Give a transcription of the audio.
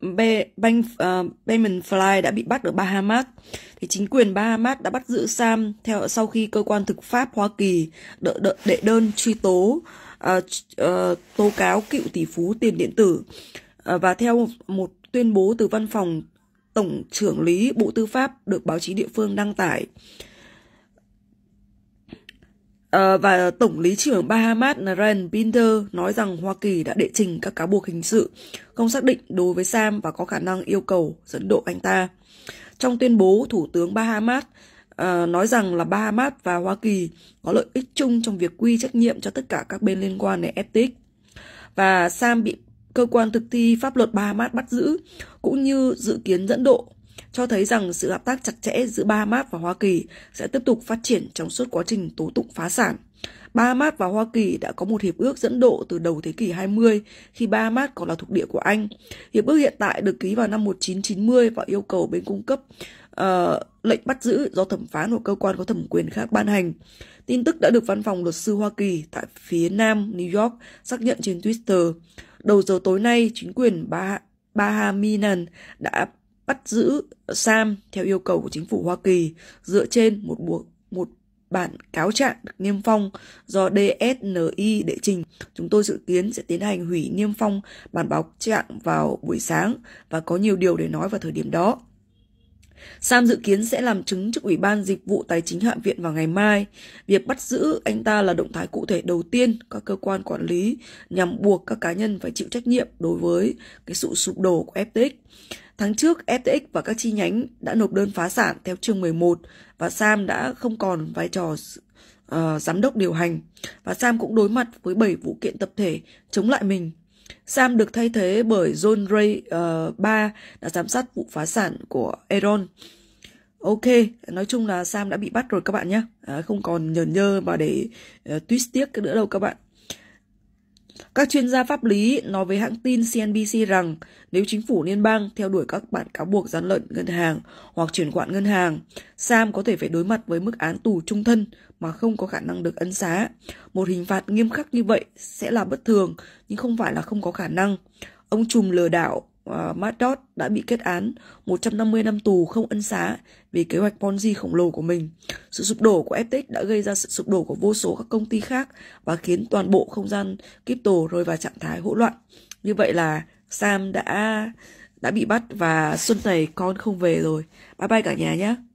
Benjamin ờ, Fly đã bị bắt ở Bahamas. Thì chính quyền Bahamas đã bắt giữ Sam theo sau khi cơ quan thực pháp Hoa Kỳ đợ, đợ, đệ đơn truy tố uh, uh, tố cáo cựu tỷ phú tiền điện tử uh, và theo một tuyên bố từ văn phòng tổng trưởng lý Bộ Tư pháp được báo chí địa phương đăng tải. Uh, Ờ, và Tổng lý trưởng Bahamas Naren Binder nói rằng Hoa Kỳ đã đệ trình các cáo buộc hình sự không xác định đối với Sam và có khả năng yêu cầu dẫn độ anh ta. Trong tuyên bố, Thủ tướng Bahamas à, nói rằng là Bahamas và Hoa Kỳ có lợi ích chung trong việc quy trách nhiệm cho tất cả các bên liên quan đến FTX. Và Sam bị cơ quan thực thi pháp luật Bahamas bắt giữ, cũng như dự kiến dẫn độ cho thấy rằng sự hợp tác chặt chẽ giữa Bahamas và Hoa Kỳ sẽ tiếp tục phát triển trong suốt quá trình tố tụng phá sản. Bahamas và Hoa Kỳ đã có một hiệp ước dẫn độ từ đầu thế kỷ 20 khi Bahamas còn là thuộc địa của Anh. Hiệp ước hiện tại được ký vào năm 1990 và yêu cầu bên cung cấp uh, lệnh bắt giữ do thẩm phán hoặc cơ quan có thẩm quyền khác ban hành. Tin tức đã được văn phòng luật sư Hoa Kỳ tại phía Nam New York xác nhận trên Twitter. Đầu giờ tối nay, chính quyền bah- Bahaminan đã bắt giữ Sam theo yêu cầu của chính phủ Hoa Kỳ dựa trên một buộc một bản cáo trạng được niêm phong do DSNI đệ trình. Chúng tôi dự kiến sẽ tiến hành hủy niêm phong bản báo trạng vào buổi sáng và có nhiều điều để nói vào thời điểm đó. Sam dự kiến sẽ làm chứng trước Ủy ban Dịch vụ Tài chính Hạ viện vào ngày mai. Việc bắt giữ anh ta là động thái cụ thể đầu tiên các cơ quan quản lý nhằm buộc các cá nhân phải chịu trách nhiệm đối với cái sự sụp đổ của FTX. Tháng trước, FTX và các chi nhánh đã nộp đơn phá sản theo chương 11 và Sam đã không còn vai trò uh, giám đốc điều hành. Và Sam cũng đối mặt với 7 vụ kiện tập thể chống lại mình. Sam được thay thế bởi John Ray uh, ờ, 3 đã giám sát vụ phá sản của Aeron. Ok, nói chung là Sam đã bị bắt rồi các bạn nhé. À, không còn nhờn nhơ mà để uh, twist tiếc nữa đâu các bạn. Các chuyên gia pháp lý nói với hãng tin CNBC rằng nếu chính phủ liên bang theo đuổi các bản cáo buộc gian lận ngân hàng hoặc chuyển khoản ngân hàng, Sam có thể phải đối mặt với mức án tù trung thân mà không có khả năng được ân xá. Một hình phạt nghiêm khắc như vậy sẽ là bất thường nhưng không phải là không có khả năng. Ông trùm lừa đảo uh, đã bị kết án 150 năm tù không ân xá vì kế hoạch Ponzi khổng lồ của mình. Sự sụp đổ của FTX đã gây ra sự sụp đổ của vô số các công ty khác và khiến toàn bộ không gian crypto rơi vào trạng thái hỗn loạn. Như vậy là Sam đã đã bị bắt và xuân này con không về rồi. Bye bye cả nhà nhé.